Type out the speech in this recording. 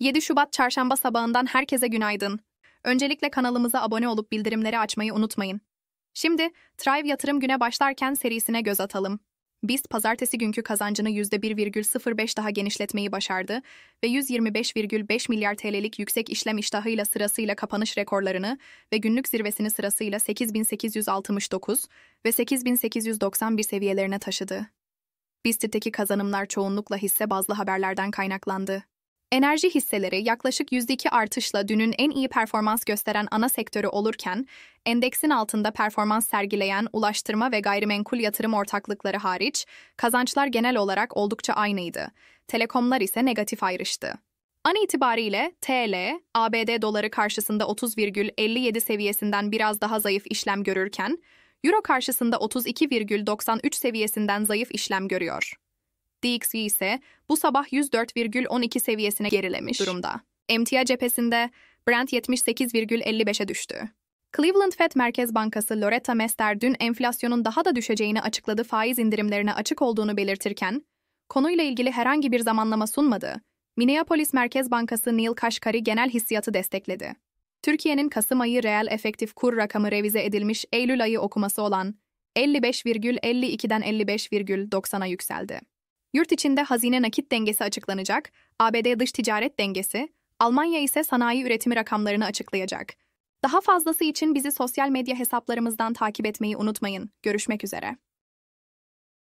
7 Şubat Çarşamba sabahından herkese günaydın. Öncelikle kanalımıza abone olup bildirimleri açmayı unutmayın. Şimdi Thrive yatırım güne başlarken serisine göz atalım. BIST pazartesi günkü kazancını %1,05 daha genişletmeyi başardı ve 125,5 milyar TL'lik yüksek işlem iştahıyla sırasıyla kapanış rekorlarını ve günlük zirvesini sırasıyla 8869 ve 8891 seviyelerine taşıdı. BIST'teki kazanımlar çoğunlukla hisse bazlı haberlerden kaynaklandı. Enerji hisseleri yaklaşık %2 artışla dünün en iyi performans gösteren ana sektörü olurken, endeksin altında performans sergileyen ulaştırma ve gayrimenkul yatırım ortaklıkları hariç, kazançlar genel olarak oldukça aynıydı. Telekomlar ise negatif ayrıştı. An itibariyle TL, ABD doları karşısında 30,57 seviyesinden biraz daha zayıf işlem görürken, Euro karşısında 32,93 seviyesinden zayıf işlem görüyor. DXY ise bu sabah 104,12 seviyesine gerilemiş durumda. MTA cephesinde Brent 78,55'e düştü. Cleveland Fed Merkez Bankası Loretta Mester dün enflasyonun daha da düşeceğini açıkladı faiz indirimlerine açık olduğunu belirtirken, konuyla ilgili herhangi bir zamanlama sunmadı. Minneapolis Merkez Bankası Neil Kaşkari genel hissiyatı destekledi. Türkiye'nin Kasım ayı reel efektif kur rakamı revize edilmiş Eylül ayı okuması olan 55,52'den 55,90'a yükseldi. Yurt içinde hazine nakit dengesi açıklanacak, ABD dış ticaret dengesi, Almanya ise sanayi üretimi rakamlarını açıklayacak. Daha fazlası için bizi sosyal medya hesaplarımızdan takip etmeyi unutmayın. Görüşmek üzere.